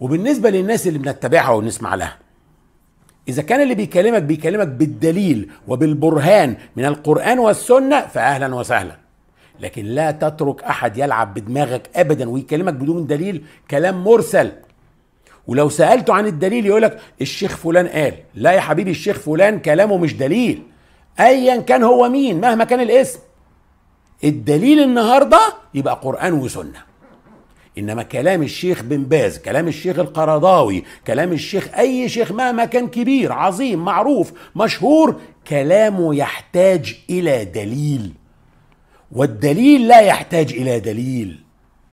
وبالنسبه للناس اللي بنتبعها ونسمع لها اذا كان اللي بيكلمك بيكلمك بالدليل وبالبرهان من القران والسنه فاهلا وسهلا لكن لا تترك احد يلعب بدماغك ابدا ويكلمك بدون دليل كلام مرسل ولو سالته عن الدليل يقول لك الشيخ فلان قال لا يا حبيبي الشيخ فلان كلامه مش دليل ايا كان هو مين مهما كان الاسم الدليل النهارده يبقى قران وسنه انما كلام الشيخ بن باز كلام الشيخ القرضاوي كلام الشيخ اي شيخ مهما كان كبير عظيم معروف مشهور كلامه يحتاج الى دليل والدليل لا يحتاج الى دليل